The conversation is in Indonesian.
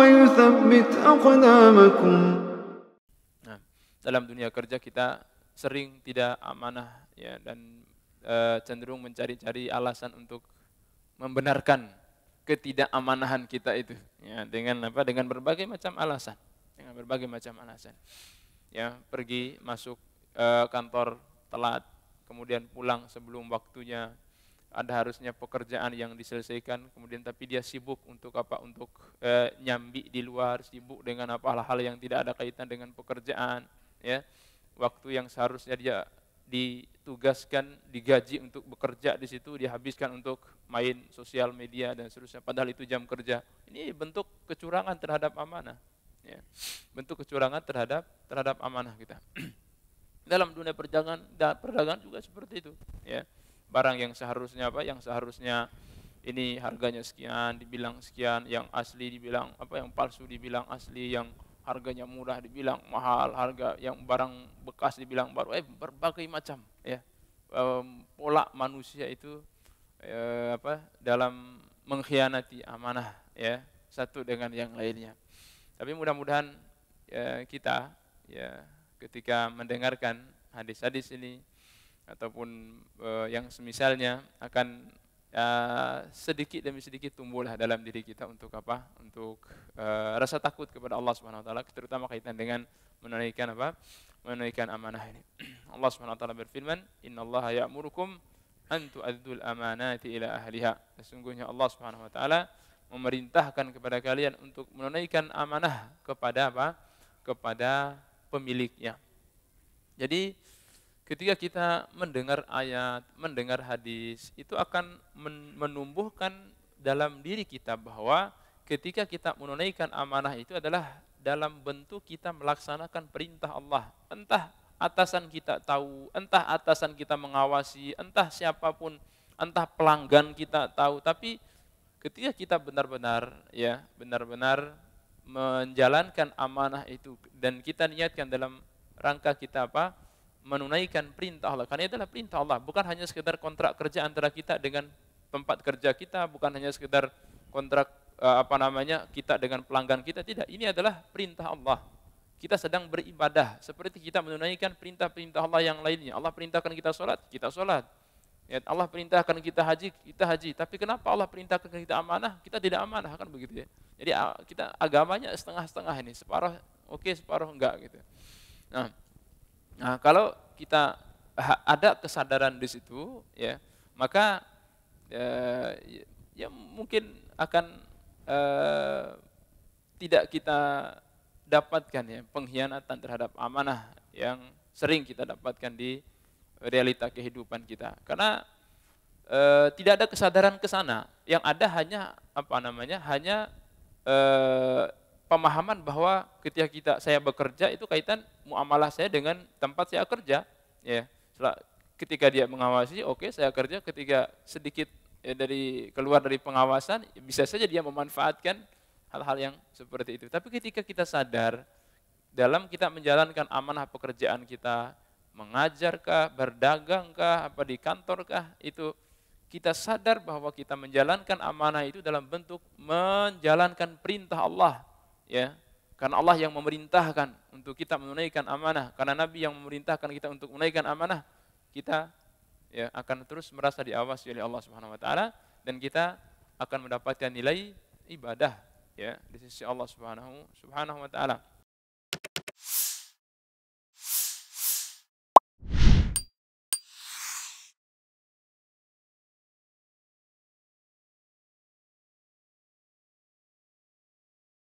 ويثبت nah, dalam dunia kerja kita sering tidak amanah ya dan e, cenderung mencari-cari alasan untuk membenarkan ketidakamanahan kita itu ya dengan apa dengan berbagai macam alasan dengan berbagai macam alasan ya pergi masuk e, kantor telat kemudian pulang sebelum waktunya ada harusnya pekerjaan yang diselesaikan kemudian tapi dia sibuk untuk apa untuk e, nyambi di luar sibuk dengan apa hal-hal yang tidak ada kaitan dengan pekerjaan ya waktu yang seharusnya dia ditugaskan digaji untuk bekerja di situ dihabiskan untuk main sosial media dan seterusnya padahal itu jam kerja ini bentuk kecurangan terhadap amanah ya. bentuk kecurangan terhadap terhadap amanah kita dalam dunia perdagangan dan perdagangan juga seperti itu ya barang yang seharusnya apa yang seharusnya ini harganya sekian dibilang sekian yang asli dibilang apa yang palsu dibilang asli yang harganya murah dibilang mahal harga yang barang bekas dibilang baru eh berbagai macam ya um, pola manusia itu eh, apa dalam mengkhianati amanah ya satu dengan yang lainnya tapi mudah-mudahan ya, kita ya ketika mendengarkan hadis-hadis ini ataupun uh, yang semisalnya akan uh, sedikit demi sedikit tumbuhlah dalam diri kita untuk apa? Untuk uh, rasa takut kepada Allah Subhanahu wa taala terutama kaitan dengan menunaikan apa? Menunaikan amanah ini. Allah Subhanahu wa taala berfirman, "Innallaha ya'murukum an tu'addul amanati ila ahliha." Sesungguhnya Allah Subhanahu wa taala memerintahkan kepada kalian untuk menunaikan amanah kepada apa? kepada pemiliknya. Jadi ketika kita mendengar ayat, mendengar hadis, itu akan menumbuhkan dalam diri kita bahwa ketika kita menunaikan amanah itu adalah dalam bentuk kita melaksanakan perintah Allah. Entah atasan kita tahu, entah atasan kita mengawasi, entah siapapun, entah pelanggan kita tahu, tapi ketika kita benar-benar ya, benar-benar menjalankan amanah itu dan kita niatkan dalam rangka kita apa? menunaikan perintah Allah. Karena itu adalah perintah Allah, bukan hanya sekedar kontrak kerja antara kita dengan tempat kerja kita, bukan hanya sekedar kontrak eh, apa namanya kita dengan pelanggan kita tidak. Ini adalah perintah Allah. Kita sedang beribadah seperti kita menunaikan perintah-perintah Allah yang lainnya. Allah perintahkan kita sholat, kita sholat. Ya, Allah perintahkan kita haji, kita haji. Tapi kenapa Allah perintahkan kita amanah, kita tidak amanah kan begitu ya? Jadi kita agamanya setengah-setengah ini, separuh oke, okay, separuh enggak gitu. Nah, Nah, kalau kita ada kesadaran di situ, ya, maka ya, ya mungkin akan eh, tidak kita dapatkan ya pengkhianatan terhadap amanah yang sering kita dapatkan di realita kehidupan kita. Karena e, tidak ada kesadaran ke sana. Yang ada hanya apa namanya? hanya e, pemahaman bahwa ketika kita saya bekerja itu kaitan muamalah saya dengan tempat saya kerja ya ketika dia mengawasi oke okay, saya kerja ketika sedikit ya, dari keluar dari pengawasan bisa saja dia memanfaatkan hal-hal yang seperti itu tapi ketika kita sadar dalam kita menjalankan amanah pekerjaan kita mengajarkah berdagangkah apa di kantorkah itu kita sadar bahwa kita menjalankan amanah itu dalam bentuk menjalankan perintah Allah ya karena Allah yang memerintahkan untuk kita menunaikan amanah karena Nabi yang memerintahkan kita untuk menunaikan amanah kita ya akan terus merasa diawasi oleh Allah Subhanahu wa taala dan kita akan mendapatkan nilai ibadah ya di sisi Allah Subhanahu Subhanahu wa taala